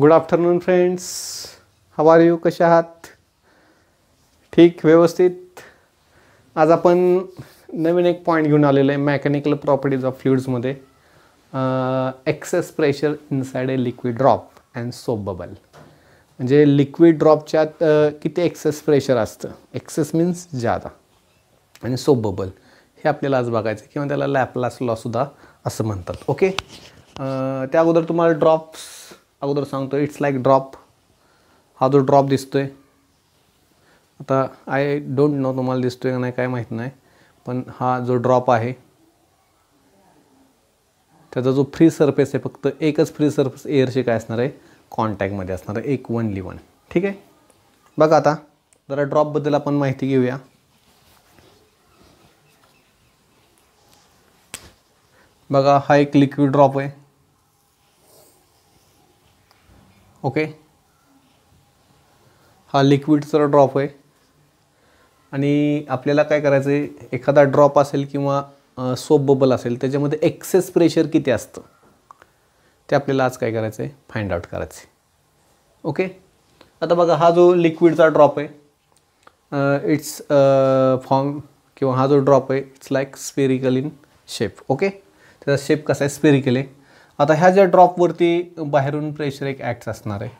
Good afternoon friends how are you कसे आहात ठीक व्यवस्थित आज आपण नवीन एक पॉईंट घेऊन आलेलो आहे मेकॅनिकल प्रॉपर्टीज ऑफ फ्लुइड्समध्ये excess pressure inside a liquid drop and soap bubble म्हणजे लिक्विड ड्रॉपच्यात किती एक्सेस प्रेशर असतं एक्सेस मीन्स जादा आणि सोप बबल हे आपल्याला आज बघायचं किंवा त्याला लॅपलास लॉसुद्धा असं म्हणतात ओके त्या अगोदर तुम्हाला ड्रॉप्स अगोदर सांगतो इट्स लाईक ड्रॉप हा जो ड्रॉप दिसतो आहे आता आय डोंट नो तुम्हाला दिसतो आहे नाही काय माहीत नाही पण हा जो ड्रॉप आहे त्याचा जो फ्री सरफेस आहे फक्त एकच फ्री सर्फेस एअरशी काय असणार आहे कॉन्टॅक्टमध्ये असणार आहे एक वनली वन ठीक आहे बघा आता जरा ड्रॉपबद्दल आपण माहिती घेऊया बघा हा एक लिक्विड ड्रॉप आहे ओके हा लिक्विडचा ड्रॉप आहे आणि आपल्याला काय करायचं आहे एखादा ड्रॉप असेल किंवा सोप बबल असेल त्याच्यामध्ये एक्सेस प्रेशर किती असतं ते आपल्याला आज काय करायचं आहे फाइंड आउट करायचं आहे ओके आता बघा हा जो लिक्विडचा ड्रॉप आहे इट्स फॉर्म किंवा हा जो ड्रॉप आहे it's like spherical in shape okay त्याचा शेप कसा आहे स्पेरिकल आहे आता ह्या ज्या ड्रॉपवरती बाहेरून प्रेशर एक ॲक्ट असणार आहे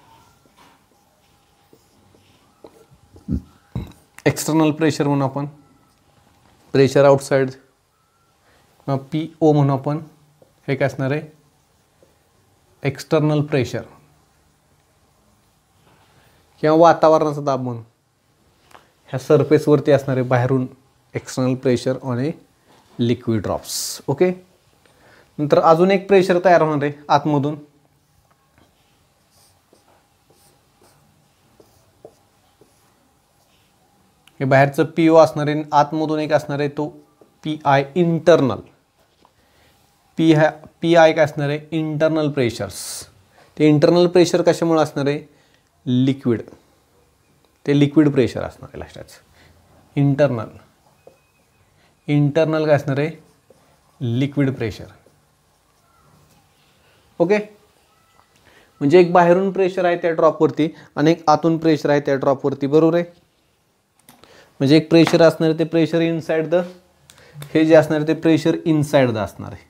एक्सटर्नल प्रेशर म्हणून आपण प्रेशर किंवा पी ओ म्हणून आपण हे काय असणार आहे एक्सटर्नल प्रेशर किंवा वातावरणाचा दाब म्हणून ह्या सरफेसवरती असणारे बाहेरून external pressure on a liquid drops okay नंतर अजून एक प्रेशर तयार होणार आहे आतमधून हे बाहेरचं पी ओ असणार आहे आतमधून एक असणार आहे तो पी आय इंटरनल पी हा पी आय काय असणार आहे इंटरनल प्रेशर्स ते इंटरनल प्रेशर कशामुळे असणार आहे लिक्विड ते लिक्विड प्रेशर असणार आहे लास्टच इंटरनल इंटरनल काय असणार आहे लिक्विड प्रेशर ओके म्हणजे एक बाहेरून प्रेशर आहे त्या ड्रॉपवरती आणि एक आतून प्रेशर आहे त्या ड्रॉपवरती बरोबर आहे म्हणजे एक प्रेशर असणार ते प्रेशर इनसाइड द हे जे असणार ते प्रेशर इनसाइड द असणार आहे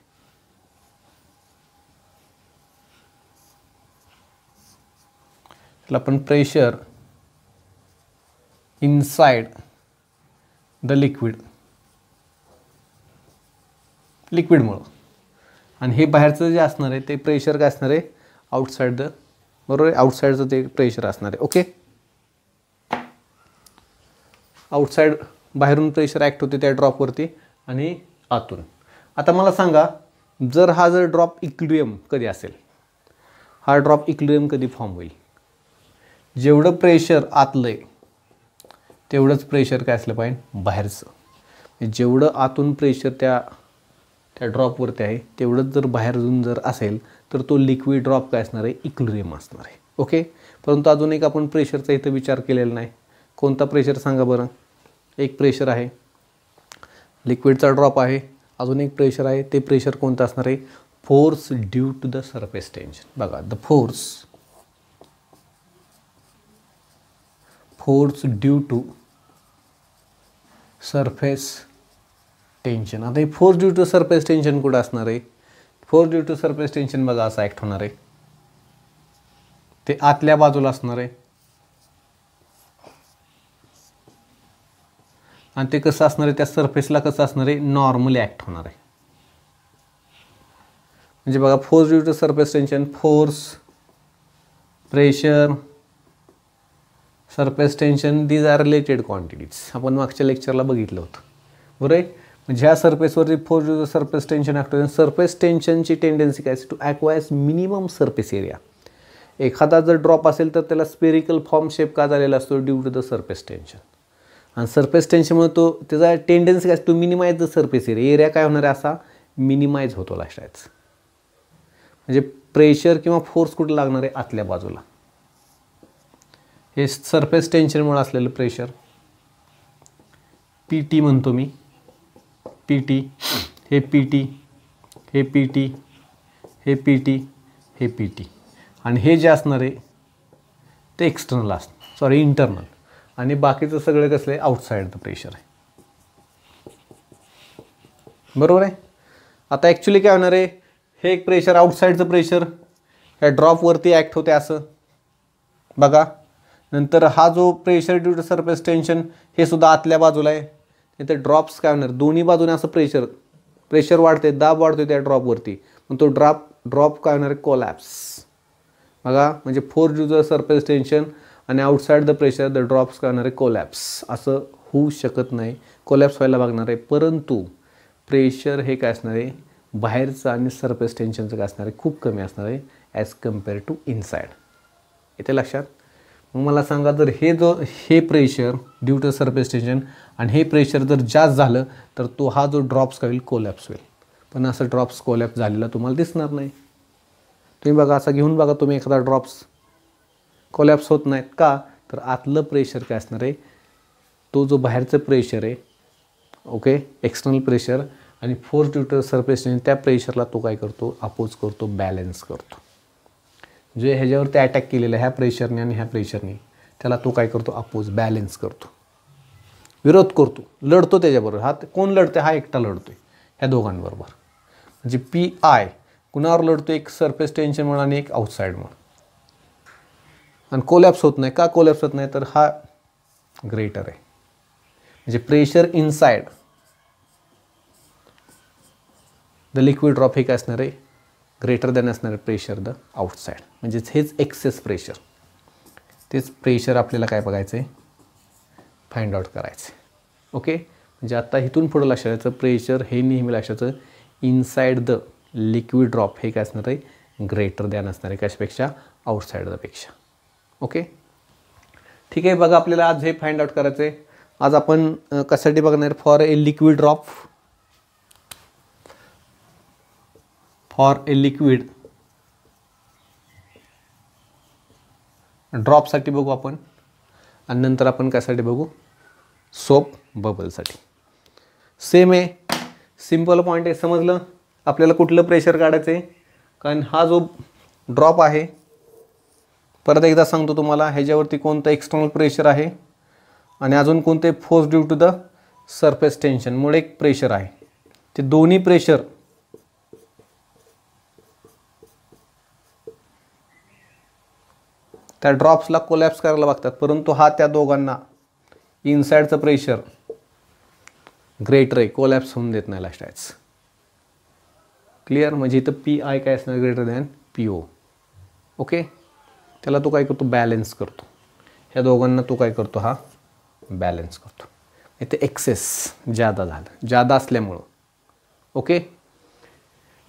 आपण प्रेशर इनसाइड द लिक्विड लिक्विडमुळं आणि हे बाहेरचं जे असणार आहे ते प्रेशर काय असणार आहे आउटसाईड द बरोबर आहे आउटसाईडचं ते प्रेशर असणार आहे ओके आउटसाईड बाहेरून प्रेशर ॲक्ट होते त्या ड्रॉपवरती आणि आतून आता मला सांगा जर हा जर ड्रॉप इक्लिडियम कधी असेल हा ड्रॉप इक्लुरियम कधी फॉर्म होईल जेवढं प्रेशर आतलं आहे तेवढंच प्रेशर काय असलं पाहिजे बाहेरचं जेवढं आतून प्रेशर त्या त्या ड्रॉपवरती आहे तेवढंच जर बाहेर अजून जर असेल तर तो लिक्विड ड्रॉप काय असणार आहे इक्लुरियम असणार आहे ओके परंतु अजून एक आपण प्रेशरचा इथं विचार केलेला नाही कोणता प्रेशर सांगा बरं एक प्रेशर आहे लिक्विडचा ड्रॉप आहे अजून एक प्रेशर आहे ते प्रेशर कोणतं असणार आहे force due to the surface tension बघा the force force due to surface tension आता हे force due to surface tension कुठं असणार आहे force due to surface tension बघा असा ॲक्ट होणार आहे ते आतल्या बाजूला असणार आहे आणि ते कसं असणार आहे त्या सरफेसला कसं असणार आहे नॉर्मली ॲक्ट होणार आहे म्हणजे बघा force due to surface tension force pressure surface tension these are related quantities आपण मागच्या लेक्चरला बघितलं होतं बरोबर आहे म्हणजे ह्या सरफेसवरती for the surface tension act surface टेन्शनची टेंडन्सी काय to acquire minimum surface area एखादा जर ड्रॉप असेल तर त्याला स्पेरिकल फॉर्म शेप का झालेला असतो due to the surface tension आणि सरफेस टेन्शनमुळे तो त्याचा टेंडन्सी काय to minimize the surface area area काय होणार आहे असा मिनिमाइज होतो लास्ट म्हणजे प्रेशर किंवा फोर्स कुठे लागणार आहे आतल्या बाजूला हे सरफेस टेन्शनमुळे असलेलं प्रेशर पी टी म्हणतो मी पी टी हे पी टी हे पी टी हे पी टी हे पी टी आणि हे जे असणार आहे ते एक्सटर्नल असणार सॉरी इंटरनल आणि बाकीचं सगळं कसं आहे आउटसाईड द प्रेशर आहे बरोबर आहे आता ॲक्च्युली काय होणार आहे हे एक प्रेशर आउटसाईडचं प्रेशर ह्या ड्रॉपवरती ॲक्ट होते असं बघा नंतर हा जो pressure due to surface tension हे सुद्धा आतल्या बाजूला आहे नाही तर ड्रॉप्स काय होणार दोन्ही बाजूने असं प्रेशर प्रेशर वाढते दाब वाढतोय त्या ड्रॉपवरती मग तो ड्रॉप ड्रॉप काय होणार कोलॅप्स बघा म्हणजे for due the surface tension आणि outside the pressure the drops काय होणार आहे कोलॅप्स असं होऊ शकत नाही कोलॅप्स व्हायला लागणार आहे परंतु प्रेशर हे काय असणार आहे बाहेरचं आणि सरफेस टेन्शनचं काय असणार आहे खूप कमी असणार आहे ॲज कम्पेअर टू इनसाईड येते लक्षात मग मला सांगा जर हे जो हे pressure due to surface tension आणि हे प्रेशर जर जास्त झालं तर तो हा जो ड्रॉप्स होईल कोलॅप्स होईल पण असं ड्रॉप्स कोलॅप्स झालेला तुम्हाला दिसणार नाही तुम्ही बघा असा घेऊन बघा तुम्ही एखादा ड्रॉप्स कोलॅप्स होत नाहीत का तर आतलं प्रेशर काय असणार आहे तो जो बाहेरचं प्रेशर आहे ओके एक्सटर्नल प्रेशर आणि फोर्स ड्युटर सरप्रेस सरफेस त्या प्रेशरला तो काय करतो अपोज करतो बॅलेन्स करतो जे ह्याच्यावरती अटॅक केलेलं ह्या प्रेशरने आणि ह्या प्रेशरने त्याला तो काय करतो अपोज बॅलेन्स करतो विरोध करतो लढतो त्याच्याबरोबर हा कोण लढतोय हा एकटा लढतोय ह्या दोघांबरोबर म्हणजे पी आय कुणावर लढतो एक सरफेस टेन्शन म्हणून आणि एक आउटसाईड म्हणून आणि कोलॅप्स होत नाही का कोलॅप्स होत नाही तर हा ग्रेटर आहे म्हणजे pressure inside the liquid drop हे काय असणार आहे ग्रेटर दॅन असणार आहे प्रेशर द आउटसाईड म्हणजेच हेच एक्सेस प्रेशर तेच प्रेशर आपल्याला काय बघायचं आहे फाइंड आउट करायचं ओके म्हणजे आत्ता इथून पुढं लक्षात यायचं प्रेशर हे नेहमी लक्षाचं इनसाईड द लिक्विड ड्रॉप हे काय असणार आहे ग्रेटर दॅन असणार आहे कशापेक्षा आउटसाईड दपेक्षा ओके ठीक आहे बघा आपल्याला आज हे फाइंड आउट करायचं आहे आज आपण कशासाठी बघणार for a liquid drop for a liquid ड्रॉपसाठी बघू आपण आणि नंतर आपण कायसाठी बघू सोप बबलसाठी सेम आहे सिम्पल पॉईंट आहे समजलं आपल्याला कुठलं प्रेशर काढायचं आहे कारण हा जो ड्रॉप आहे परत एकदा सांगतो तुम्हाला ह्याच्यावरती कोणतं एक्सटर्नल प्रेशर आहे आणि अजून कोणते force due to the surface टेन्शनमुळे एक प्रेशर आहे ते दोन्ही प्रेशर त्या ड्रॉप्सला कोलॅप्स करायला बघतात परंतु हा त्या दोघांना इनसाईडचं प्रेशर ग्रेटर आहे कोलॅप्स होऊन देत नाही लास्ट आयस क्लिअर म्हणजे इथं पी आय काय असणार greater than P O okay त्याला तो काय करतो बॅलेन्स करतो ह्या दोघांना तो काय करतो हा बॅलन्स करतो इथे एक्सेस जादा झालं जादा असल्यामुळं ओके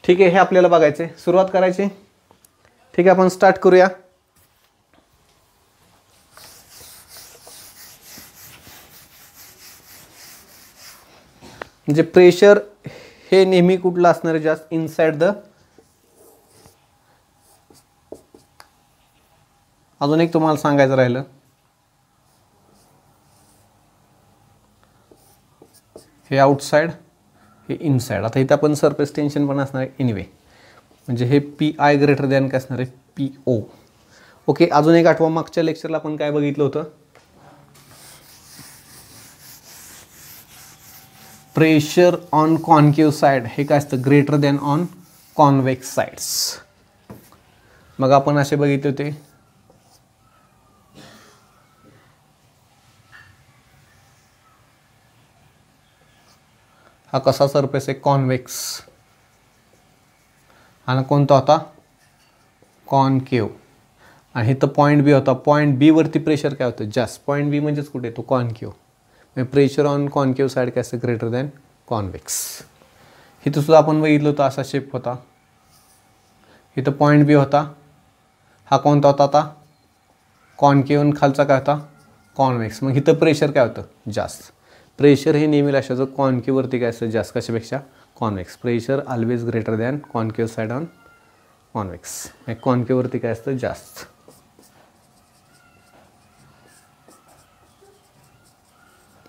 ठीक आहे हे आपल्याला बघायचं आहे सुरुवात करायची ठीक आहे आपण स्टार्ट करूया म्हणजे प्रेशर हे नेहमी कुठलं असणार आहे जास्त इनसाइड द अजून एक तुम्हाला सांगायचं राहिलं हे आउटसाइड हे इनसाइड आता इथं आपण सरफेस टेन्शन पण असणार आहे एनिवे म्हणजे हे पी आय ग्रेटर दॅन काय असणार आहे पी ओ ओके अजून एक आठवा मागच्या लेक्चरला आपण काय बघितलं होतं प्रेशर ऑन कॉन्केव साईड हे काय असतं greater than on convex sides मग आपण असे बघितले होते हा कसा सरफेस आहे कॉन्वेक्स आणि कोणता होता कॉनकेव आणि इथं पॉईंट बी होता पॉईंट वरती प्रेशर काय होतं जास्त पॉईंट बी म्हणजेच कुठे तो कॉनकेव म्हणजे प्रेशर ऑन कॉन्केव्ह साईड काय असतं ग्रेटर दॅन कॉन्वेक्स इथं सुद्धा आपण बघितलं होतं असा शेप होता इथं पॉईंट बी होता हा कोणता होता आता ऑन खालचा काय होता कॉनवेक्स मग इथं प्रेशर काय होतं जास्त प्रेशर हे नेहमी लक्षाचं कॉनकेवरती काय असतं जास्त कशापेक्षा convex pressure always greater than concave side on convex मग कॉनकेवरती काय असतं जास्त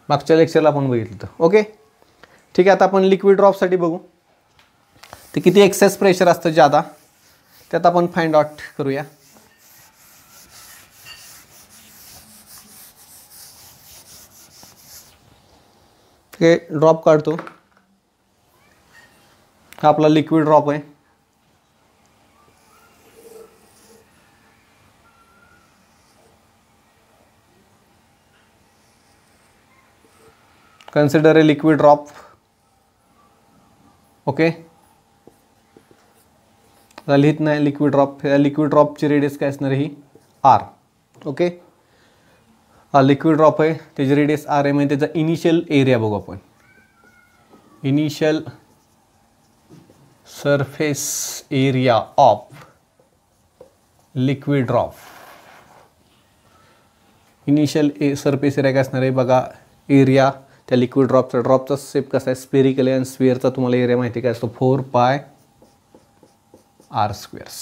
मागच्या लेक्चरला आपण बघितलं होतं ओके ठीक आहे आता आपण लिक्विड ड्रॉपसाठी बघू ते किती एक्सेस प्रेशर असतं ज्यादा त्यात आपण फाइंड आउट करूया ड्रॉप काढतो हा आपला लिक्विड ड्रॉप आहे consider a liquid drop okay लिहित नाही लिक्विड ड्रॉप या लिक्विड ड्रॉपची रेडियस काय असणार ही आर ओके हा लिक्विड ड्रॉप आहे त्याची रेडियस आर आहे म्हणजे त्याचा इनिशियल एरिया बघू आपण initial surface area of liquid drop initial a surface area काय असणार आहे बघा एरिया त्या लिक्विड ड्रॉपचा ड्रॉपचा सेप कसा आहे स्पेरिकल आहे आणि स्पेअरचा तुम्हाला एरिया माहिती काय असतो four pi R squares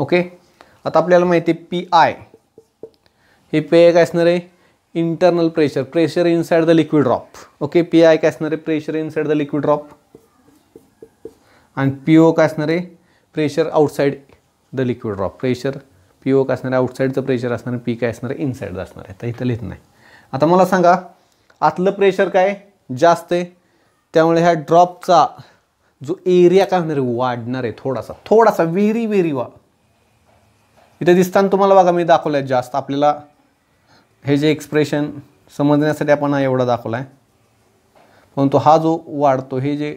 okay आता आपल्याला माहिती आहे पी आय हे पी आय काय असणार आहे internal pressure pressure inside the liquid drop okay P I काय असणार आहे pressure inside the liquid drop आणि पी ओ काय असणार आहे pressure outside the liquid drop pressure P O काय असणार आहे आउटसाईडचं प्रेशर असणार आहे पी काय असणार आहे इनसाईडचं असणार आहे तर इथं लिहित नाही आता मला सांगा आतलं प्रेशर काय जास्त आहे त्यामुळे ह्या ड्रॉपचा जो एरिया काय होणार आहे वाढणार आहे थोडासा थोडासा व्हेरी व्हेरी वा इथे दिसताना तुम्हाला बघा मी दाखवलं आहे जास्त आपल्याला हे जे एक्सप्रेशन समजण्यासाठी आपण हा एवढा दाखवला आहे परंतु हा जो वाढतो हे जे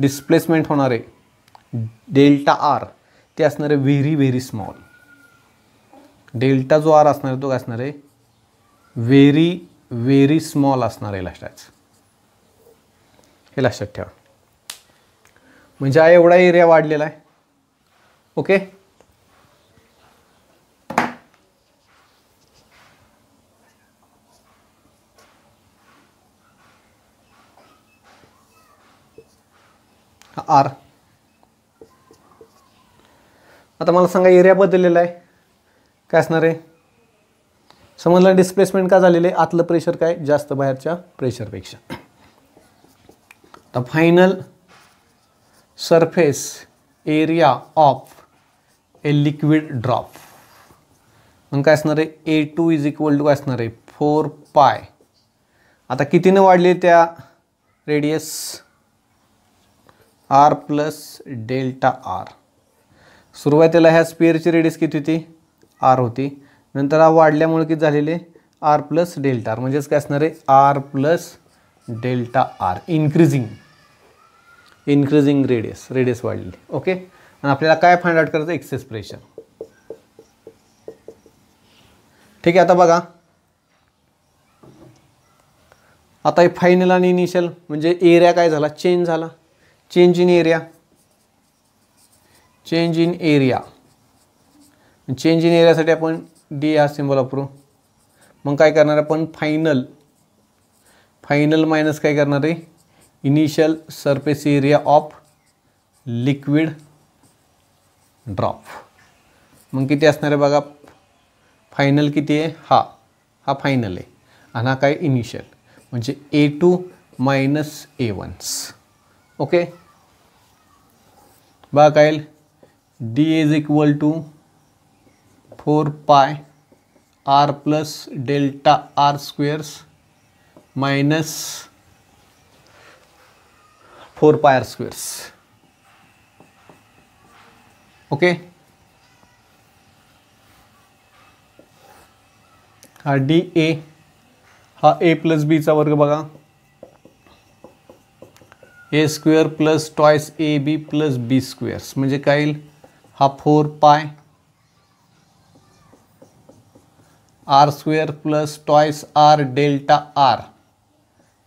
डिस्प्लेसमेंट होणार आहे डेल्टा आर ते असणार आहे व्हेरी व्हेरी स्मॉल डेल्टा जो आर असणार आहे तो काय असणार आहे व्हेरी व्हेरी स्मॉल असणार आहे लक्षात हे लक्षात ठेवा म्हणजे हा एवढा एरिया वाढलेला आहे ओके आर आता मला सांगा एरिया बदललेला आहे काय असणार आहे समजलं डिस्प्लेसमेंट का झालेलं आहे आतलं प्रेशर काय जास्त बाहेरच्या प्रेशरपेक्षा तर final surface area of a liquid drop मग काय असणार आहे A two is equal to काय असणार आहे फोर पाय आता कितीनं वाढली त्या radius R plus delta R सुरुवातीला ह्या स्पियरची रेडियस किती होती आर होती नंतर हा वाढल्यामुळे किती झालेले आर प्लस डेल्टा आर म्हणजेच काय असणार आहे R plus delta R increasing increasing radius radius वाढलेली ओके आणि आपल्याला काय फाइंड आउट करायचं एक्सेस प्रेशर ठीक आहे आता बघा आता हे फायनल आणि इनिशियल म्हणजे एरिया काय झाला चेंज झाला change in area change in area change in एरियासाठी आपण डी हा सिम्बॉल वापरू मग काय करणार आपण फायनल फायनल मायनस काय करणार आहे initial surface area of liquid drop मग किती असणार आहे बघा फायनल किती आहे हा हा फायनल आहे आणि हा काय इनिशियल म्हणजे A two minus A ones okay बघा काय D is equal to four pi R plus delta R squares minus four pi R squares okay हा डी ए हा ए प्लस चा वर्ग बगा A square plus twice A B plus B squares मजे का four pi R square plus twice R delta R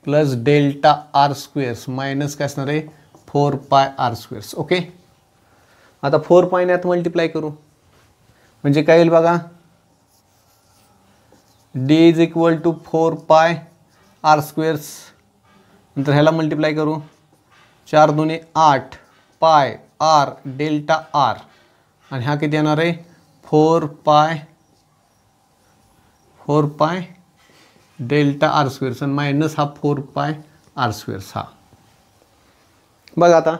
plus delta R squares minus काय असणार आहे four pi R squares okay आता फोर पायने आता मल्टिप्लाय करू म्हणजे काय येईल बघा D is equal to four pi R squares नंतर ह्याला मल्टिप्लाय करू चार दोन्ही आठ पाय आर डेल्टा आर आणि हा किती येणार आहे four pi four pi delta R स्क्वेअरचा मायनस हा फोर पाय आर स्क्वेअर्स हा बघा आता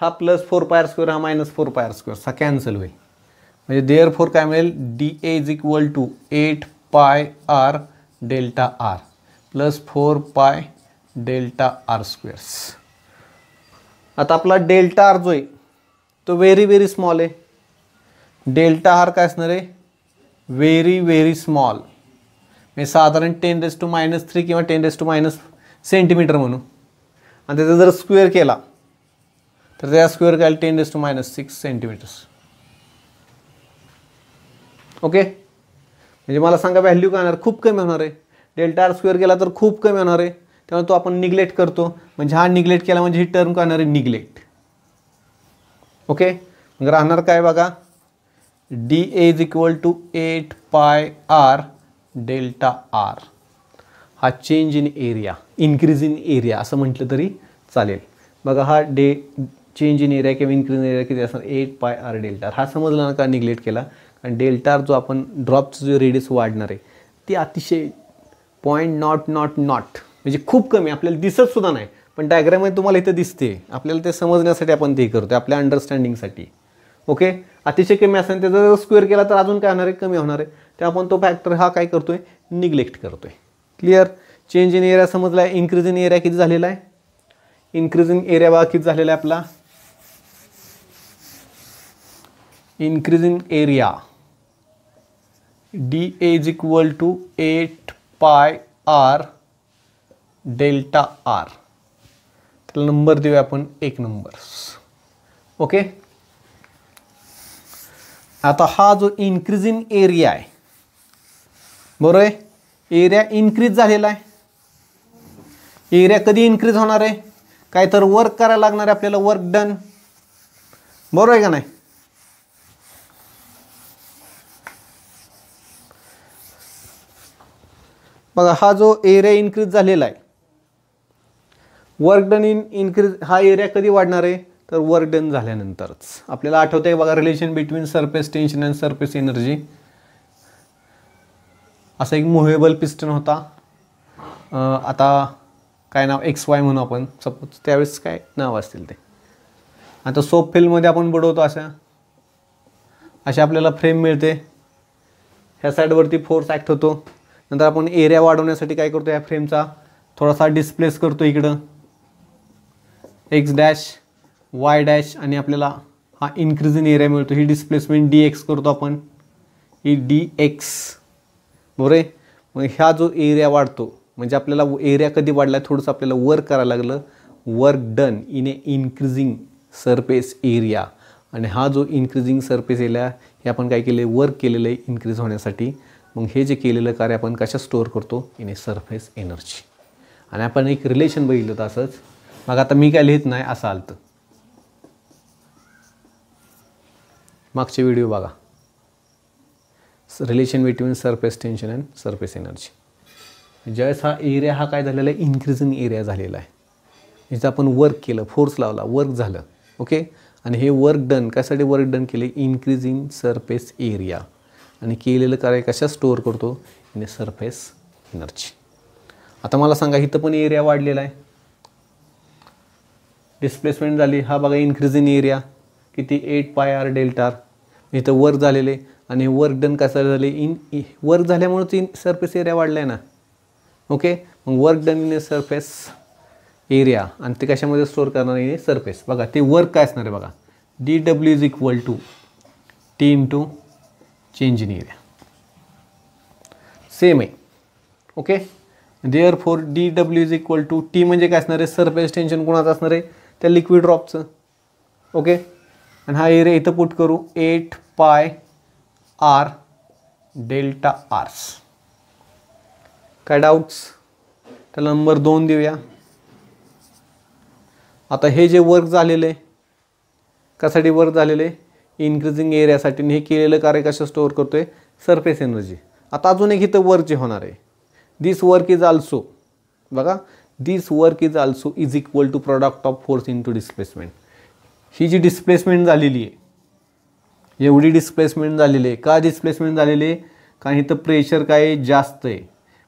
हा plus four pi R square हा minus four pi R square हा कॅन्सल होईल म्हणजे देअर फोर काय मिळेल D A is equal to eight pi R delta R plus four pi delta R squares आता आपला डेल्टा आर जो आहे तो व्हेरी व्हेरी स्मॉल आहे डेल्टा आर काय असणार आहे व्हेरी व्हेरी स्मॉल म्हणजे साधारण ten raise to minus three किंवा ten raise to minus centimetre म्हणू आणि त्याचा जर स्क्वेअर केला तर त्या स्क्वेअर काय ten raise to minus six centimetres okay म्हणजे मला सांगा व्हॅल्यू काय होणार खूप कमी होणार आहे डेल्टा आर स्क्वेअर केला तर खूप कमी होणार आहे त्यामुळे तो आपण निग्लेक्ट करतो म्हणजे हा निग्लेक्ट केला म्हणजे ही टर्म काय होणार आहे निग्लेक्ट ओके मग राहणार काय बघा D A is equal to eight pi R delta R हा change in area increase in area असं म्हटलं तरी चालेल बघा हा डे चेंज इन एरिया किंवा इन्क्रीज इन एरिया किती असणार एट पाय आर डेल्टार हा समजला ना का निग्लेक्ट केला कारण डेल्टार जो आपण ड्रॉपचा जो रेडियस वाढणार आहे ते अतिशय पॉईंट नॉट नॉट नॉट म्हणजे खूप कमी आपल्याला सुद्धा नाही पण डायग्राममध्ये तुम्हाला इथं दिसते आपल्याला ते समजण्यासाठी आपण ते करतो आपल्या अंडरस्टँडिंगसाठी ओके अतिशय कमी असेल त्याचा जर स्क्वेअर केला तर अजून काय होणार आहे कमी होणार आहे आपण तो फॅक्टर हा काय करतो आहे निग्लेक्ट करतो आहे क्लिअर चेंज इन एरिया समजला आहे इन्क्रीज इन एरिया किती झालेला आहे इन्क्रीज इन एरिया बघा किती झालेला आहे आपला increase in area D is equal to eight pi R delta R त्याला नंबर देऊया आपण एक नंबर ओके आता हा जो इन्क्रीज इन एरिया आहे बरोबर आहे एरिया इन्क्रीज झालेला आहे एरिया कधी इन्क्रीज होणार आहे काय तर वर्क करायला लागणार आहे आपल्याला वर्क डन बरोबर आहे का नाही बघा हा जो एरिया इन्क्रीज झालेला आहे वर्क डन इन इन्क्रीज हा एरिया कधी वाढणार आहे तर वर्क डन झाल्यानंतरच आपल्याला आठवतं आहे बघा relation between surface tension and surface energy असा एक मुव्हेबल पिस्टन होता आता काय नाव एक्स वाय म्हणू आपण सपोज त्यावेळेस काय नाव असतील ते आता सोप फिल्ममध्ये आपण बुडवतो अशा असे आपल्याला फ्रेम मिळते ह्या साईडवरती फोर्स ॲक्ट होतो नंतर आपण एरिया वाढवण्यासाठी काय करतो या फ्रेमचा थोडासा डिस्प्लेस करतो इकडं एक्स डॅश वाय डॅश आणि आपल्याला हा इन्क्रीज इन एरिया मिळतो ही डिस्प्लेसमेंट डी एक्स करतो आपण ही डी एक्स बरोबर आहे मग ह्या जो एरिया वाढतो म्हणजे आपल्याला एरिया कधी वाढला थोडंसं आपल्याला वर्क करायला लागलं work done in a increasing surface area आणि हा जो इन्क्रीजिंग सरफेस एरिया हे आपण काय केले वर्क केलेलं आहे इन्क्रीज होण्यासाठी मग हे जे केलेलं कार्य आपण कशा स्टोअर करतो इन ए सरफेस एनर्जी आणि आपण एक रिलेशन बघितलं होतं असंच मग आता मी काय लिहित नाही असं आलतं मागचे व्हिडिओ बघा relation between surface tension and surface energy ज्यावेळेस हा एरिया हा काय झालेला आहे इन्क्रीजिंग एरिया झालेला आहे ज्याचं आपण वर्क केलं फोर्स लावला वर्क झालं ओके आणि हे वर्क डन कशासाठी वर्क डन केले इन्क्रीजिंग सरफेस एरिया आणि केलेलं कार्य कशा स्टोअर करतो इन सरफेस एनर्जी आता मला सांगा इथं पण एरिया वाढलेला आहे डिस्प्लेसमेंट झाली हा बघा इन्क्रीज एरिया किती एट पाय आर डेल्टार इथं वर्क झालेले आणि वर्क डन कसं झाले इन वर्क झाल्यामुळंच इन सरफेस एरिया वाढला आहे ना ओके मग work done in surface area आणि ते कशामध्ये स्टोअर करणार इन सरफेस बघा ते वर्क काय असणार आहे बघा D W is equal to T into change in area same आहे okay therefore D W is equal to T म्हणजे काय असणार आहे सरफेस टेन्शन कोणाचं असणार आहे त्या लिक्विड ड्रॉपचं ओके आणि हा एरिया इथं पुट करू eight pi R delta R's काय डाऊट्स त्याला नंबर दोन देऊया आता हे जे वर्क झालेलं आहे वर्क झालेलं आहे इन्क्रीजिंग एरियासाठी हे केलेलं कार्य कसं स्टोअर करतो आहे सरफेस एनर्जी आता अजून एक इथं वर्क जे होणार आहे दिस वर्क इज आल्सो बघा this work is also is equal to product of force into displacement ही जी डिस्प्लेसमेंट झालेली आहे एवढी डिस्प्लेसमेंट झालेली आहे का डिस्प्लेसमेंट झालेली आहे कारण इथं प्रेशर काय जास्त आहे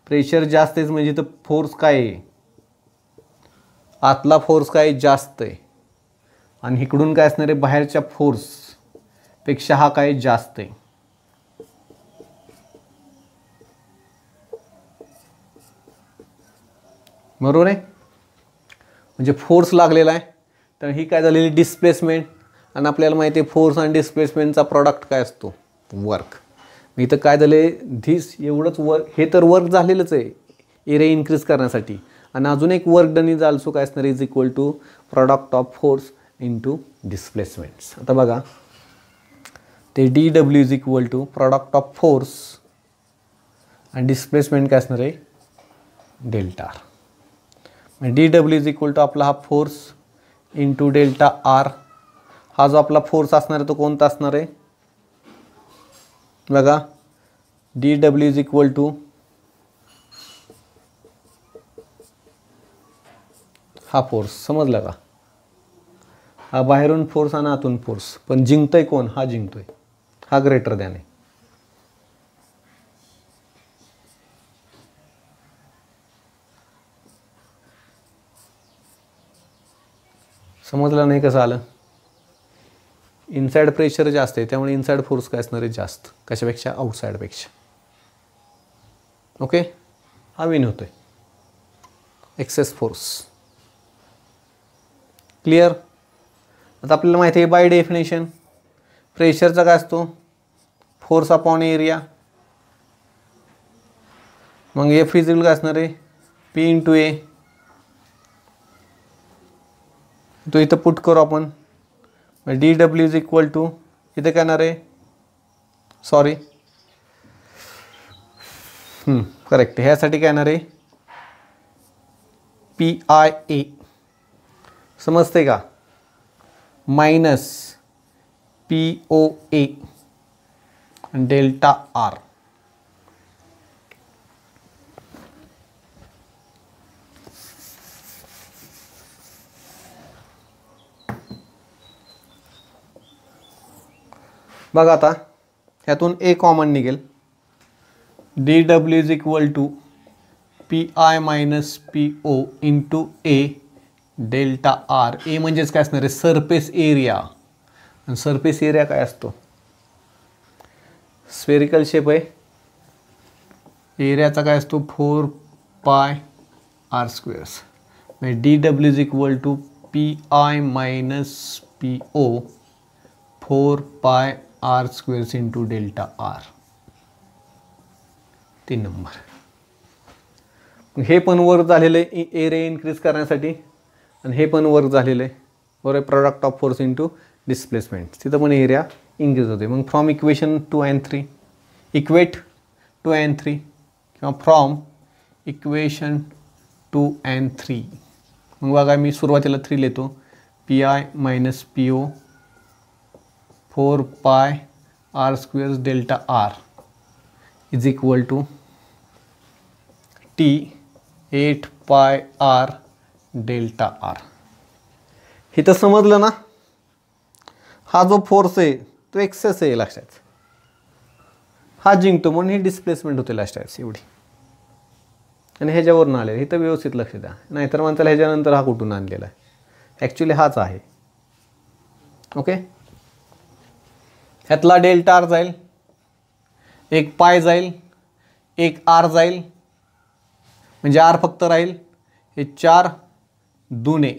प्रेशर जास्त आहे म्हणजे इथं फोर्स काय आहे आतला फोर्स काय जास्त आहे आणि इकडून काय असणार आहे बाहेरच्या फोर्सपेक्षा हा काय जास्त आहे बरोबर आहे म्हणजे फोर्स लागलेला आहे तर ही काय झालेली डिस्प्लेसमेंट आणि आपल्याला माहिती आहे फोर्स आणि डिस्प्लेसमेंटचा प्रॉडक्ट काय असतो वर्क इथं काय झालं आहे धीस एवढंच वर्क हे तर वर्क झालेलंच आहे एरिया इन्क्रीज करण्यासाठी आणि अजून एक वर्क डन इज आल्सो काय असणार is equal to product of force into displacements आता बघा ते D W is equal to product of force आणि डिस्प्लेसमेंट काय असणार आहे delta R D W is equal to आपला हा फोर्स टू डेल्टा आर हा जो आपला फोर्स असणार आहे तो कोणता असणार आहे बघा D W is equal to हा फोर्स समजला का हा बाहेरून फोर्स आणि आतून फोर्स पण जिंकतोय कोण हा जिंकतोय हा ग्रेटर दॅन आहे समजलं नाही कसं आलं इनसाइड प्रेशर जास्त आहे त्यामुळे इनसाईड फोर्स काय असणार आहे जास्त कशापेक्षा आउटसाईडपेक्षा ओके हा विन होतो आहे एक्सेस फोर्स क्लिअर आता आपल्याला माहिती आहे बाय डेफिनेशन प्रेशरचा काय असतो फोर्स अपॉन एरिया मग एफ फिजिकल काय असणार आहे पी टू ए तो इथं पुट करू आपण D W is equal to इथे काय येणार आहे सॉरी करेक्ट hmm, ह्यासाठी काय येणार आहे पी आय ए समजते का minus P O A delta R बघा आता ह्यातून ए कॉमन निघेल D W is equal to P I minus P O into A delta R A म्हणजेच काय असणार आहे सरफेस एरिया आणि सरपेस एरिया काय असतो स्पेरिकल शेप आहे एरियाचा काय असतो फोर पाय आर स्क्वेअर्स म्हणजे D W is equal to P I minus P O four pi R squares into delta R तीन नंबर हे पण वर्क झालेलं आहे एरिया इन्क्रीज करण्यासाठी आणि हे पण वर्क झालेलं आहे बरोबर product of force into displacement तिथं पण एरिया इन्क्रीज होते मग from equation two and three equate two and three किंवा from equation two and three मग बघा मी सुरुवातीला थ्री लिहितो P I minus P O four pi R squares delta R is equal to T eight pi R delta R हे तर समजलं ना हा जो फोर्स आहे तो एक्सेस आहे लक्षात हा जिंकतो म्हणून ही डिस्प्लेसमेंट होते लास्ट एवढी आणि ह्याच्यावरून आले हे तर व्यवस्थित लक्ष द्या नाहीतर माणसाला ह्याच्यानंतर हा कुठून आणलेला आहे ॲक्च्युली हाच आहे ओके ह्यातला डेल्टा आर जाईल एक पाय जाईल एक आर जाईल म्हणजे आर फक्त राहील हे चार दुने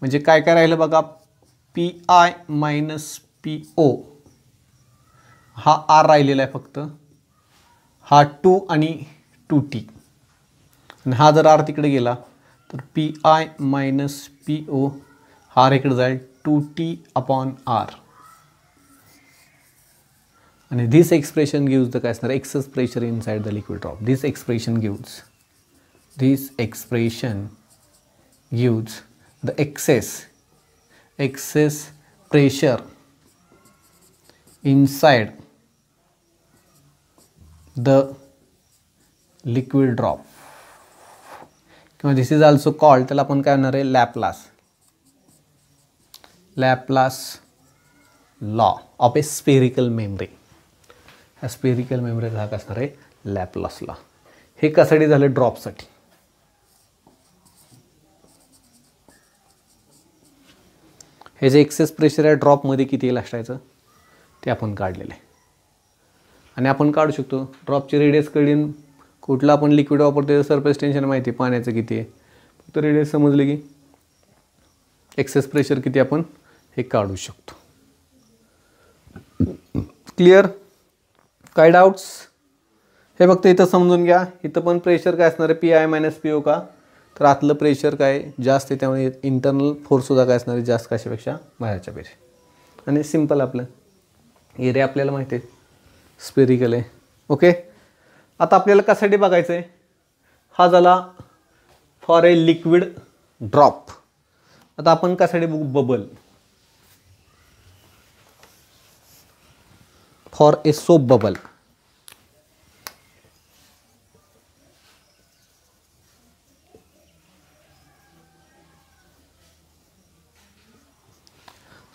म्हणजे काय काय राहिलं बघा P I minus P O हा आर राहिलेला आहे फक्त हा टू आणि टू टी आणि हा जर आर तिकडे गेला तर P I minus P O हा इकडे जाईल two T upon R and this expression gives the Kastner excess pressure inside the liquid drop this expression gives this expression gives the excess excess pressure inside the liquid drop. This is also called, called त्याला आपण काय म्हणणार आहे Laplace Laplace ॲस्पेरिकल memory मेमरीचा असणार आहे लॅपलॉसला हे कसाठी झालं ड्रॉपसाठी हे जे एक्सेस प्रेशर आहे ड्रॉपमध्ये किती येईल असायचं ते आपण काढलेलं आहे आणि आपण काढू शकतो ड्रॉपची रेडियस कळीन कुठला आपण लिक्विड वापरतो सरफेस टेन्शन माहिती आहे पाण्याचं किती आहे फक्त रेडियस समजले की एक्सेस प्रेशर किती आपण हे काढू शकतो क्लिअर काय डाऊट्स हे फक्त इथं समजून घ्या इथं पण प्रेशर काय असणार आहे P I minus P O का तर आतलं प्रेशर काय जास्त आहे त्यामुळे इंटरनल फोर्ससुद्धा काय असणार आहे जास्त कशापेक्षा बाहेरच्या पेक्षा आणि सिम्पल आपलं एरिया आपल्याला माहिती आहे स्पेरिकल आहे ओके आता आपल्याला कशासाठी बघायचं आहे हा झाला फॉर ए लिक्विड ड्रॉप आता आपण कशासाठी बघू bubble for a soap bubble.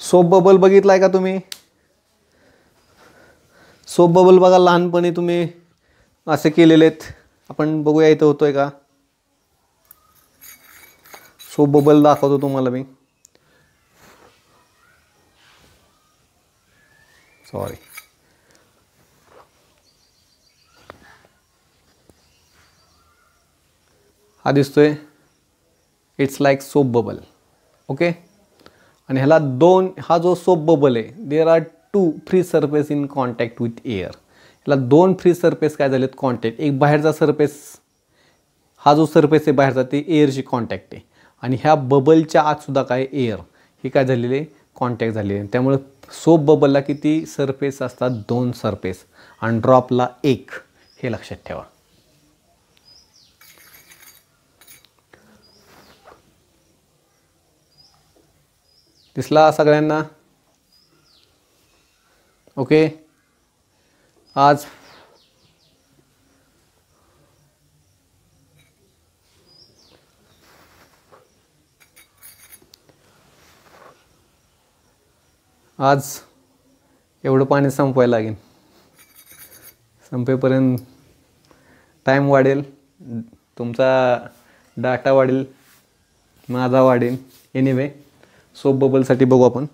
Soap bubble बघितलाय का तुम्ही सोप बबल बघा लहानपणी तुम्ही असे केलेले आहेत आपण बघूया इथं होतोय का सोप बबल दाखवतो तुम्हाला मी सॉरी हा दिसतोय it's like soap bubble okay आणि ह्याला दोन हा जो सोप बबल आहे there are two free surface in contact with air ह्याला दोन फ्री सरफेस काय झालेत कॉन्टॅक्ट एक बाहेरचा सरफेस हा जो सरफेस आहे बाहेरचा ते एअरशी कॉन्टॅक्ट आहे आणि ह्या बबलच्या आतसुद्धा काय एअर हे काय आहे कॉन्टॅक्ट आहे त्यामुळे सोप बबलला किती सरफेस असतात दोन सरफेस आणि ड्रॉपला एक हे लक्षात ठेवा दिसला सगळ्यांना ओके आज आज एवढं पाणी संपवायला लागेल संपेपर्यंत टाईम वाढेल तुमचा डाटा वाढेल माझा वाढेल एनिवे सोप बबलसाठी बघू आपण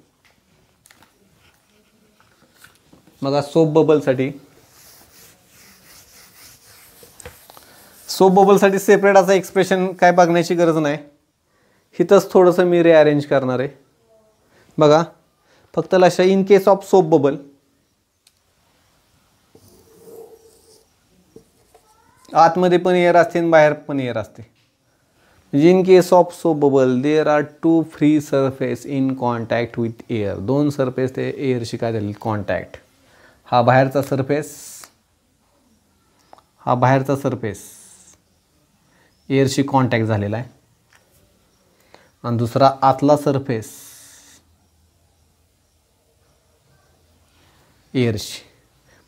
बघा सोप बबलसाठी सोप बबलसाठी सेपरेट असं एक्सप्रेशन काय बघण्याची गरज नाही हिथंच थोडंसं मी रिअरेंज करणार आहे बघा फक्त लक्षा in case of soap bubble आतमध्ये पण एअर असते आणि बाहेर पण एअर असते in case of soap bubble there are two free surface in with with air दोन सरफेस ते एअरशी काय झाले कॉन्टॅक्ट हा बाहेरचा सरफेस हा बाहेरचा सरफेस एअरशी कॉन्टॅक्ट झालेला आहे आणि दुसरा आतला सरफेस एअरशी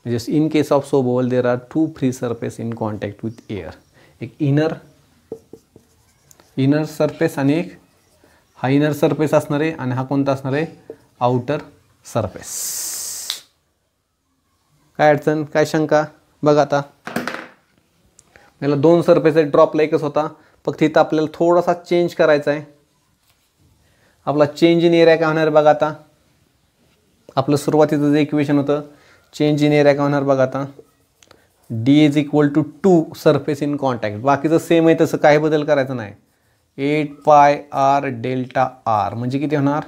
म्हणजे in case of bubble there are two free surface in contact with air एक इनर इनर सरफेस आणि एक हा इनर सरफेस असणार आहे आणि हा कोणता असणार आहे आउटर सरफेस काय अडचण काय शंका बघा आता याला दोन सरफेस आहे ड्रॉपला एकच होता फक्त इथं आपल्याला थोडासा चेंज करायचा आहे आपला चेंज इन एरिया काय होणार बघा आता आपलं सुरुवातीचं जे इक्वेशन होतं चेंज इन एरिया काय होणार बघा आता D is equal to two surface in contact बाकीचं सेम आहे तसं काही बदल करायचं नाही eight pi R delta R म्हणजे किती होणार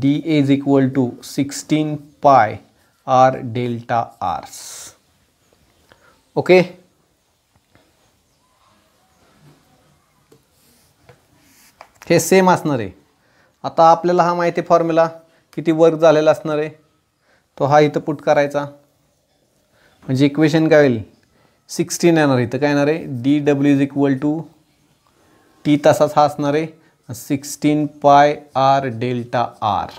D is equal to sixteen pi R delta R's okay हे सेम असणार आहे आता आपल्याला हा माहिती फॉर्म्युला किती वर्क झालेला असणार आहे तो हा इथं पुट करायचा म्हणजे इक्वेशन काय होईल सिक्स्टीन येणार इथं काय येणार आहे D W is equal to T तसाच हा असणार आहे sixteen pi R delta R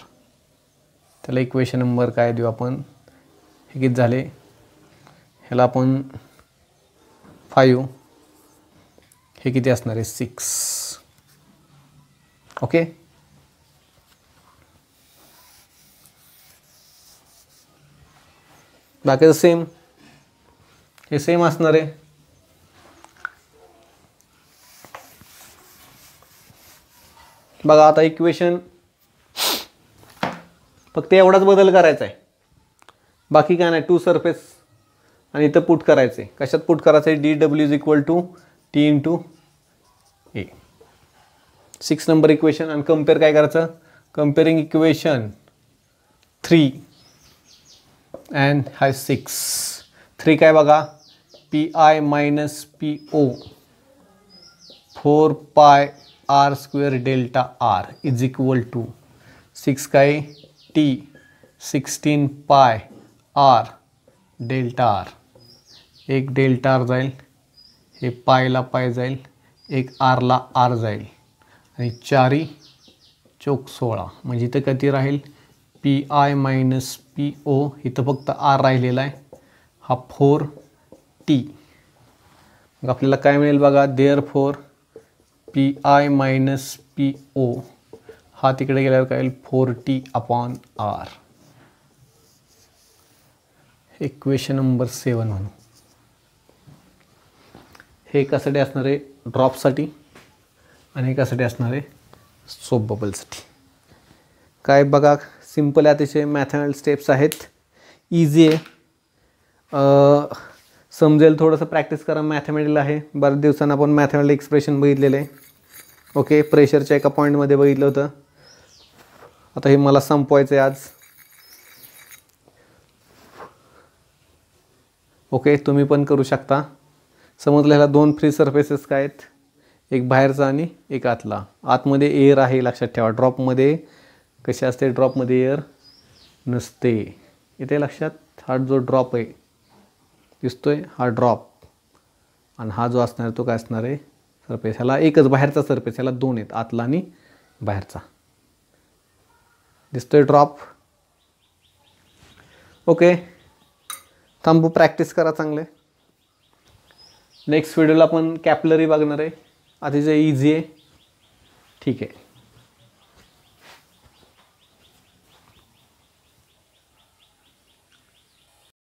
त्याला इक्वेशन नंबर काय देऊ आपण हे किती झाले ह्याला आपण फाईव्ह हे किती असणार आहे सिक्स ओके बाकीचं सेम हे सेम असणार आहे बघा आता इक्वेशन फक्त एवढाच बदल करायचा आहे बाकी काय नाही टू सरफेस आणि इथं पुट करायचं आहे कशात पुट करायचं आहे D W is equal to T into A six number equation आणि कम्पेअर काय करायचं कम्पेअरिंग इक्वेशन थ्री अँड हाय सिक्स थ्री काय बघा P I minus P O four pi R square delta R is equal to six काय T sixteen pi R delta R एक delta R जाईल हे पायला पाय जाईल एक आरला आर जाईल आणि चारी चोक सोळा म्हणजे इथं कधी राहील P I minus P O इथं फक्त आर राहिलेला आहे हा फोर टी मग आपल्याला काय मिळेल बघा there four P I minus P O हा तिकडे गेल्यावर काय four T upon R equation number seven म्हणू हे कसाठी असणार आहे ड्रॉपसाठी आणि हे कसाठी असणार आहे सोप बबलसाठी काय बघा सिम्पल अतिशय मॅथमॅटिक स्टेप्स आहेत इझी आहे समजेल थोडंसं प्रॅक्टिस करा मॅथमॅटिकल आहे बऱ्याच दिवसांना आपण मॅथमॅटिकल एक्सप्रेशन बघितलेलं आहे ओके प्रेशरच्या एका पॉईंटमध्ये बघितलं होतं आता हे मला संपवायचं आहे आज ओके तुम्ही पण करू शकता समजलं ह्याला दोन फ्री सर्फेसेस काय आहेत एक बाहेरचा आणि एक आतला आतमध्ये एअर आहे लक्षात ठेवा ड्रॉपमध्ये कशी असते ड्रॉपमध्ये एअर नसते इथे लक्षात हा जो ड्रॉप आहे दिसतोय हा ड्रॉप आणि हा जो असणार तो काय असणार आहे सरपेस ह्याला एकच बाहेरचा सरपेस ह्याला दोन आहेत आतला आणि बाहेरचा दिसतोय ड्रॉप ओके थांबू प्रॅक्टिस करा चांगले नेक्स्ट व्हिडिओला आपण कॅपलरी बघणार आहे आधी जे इझी आहे ठीक आहे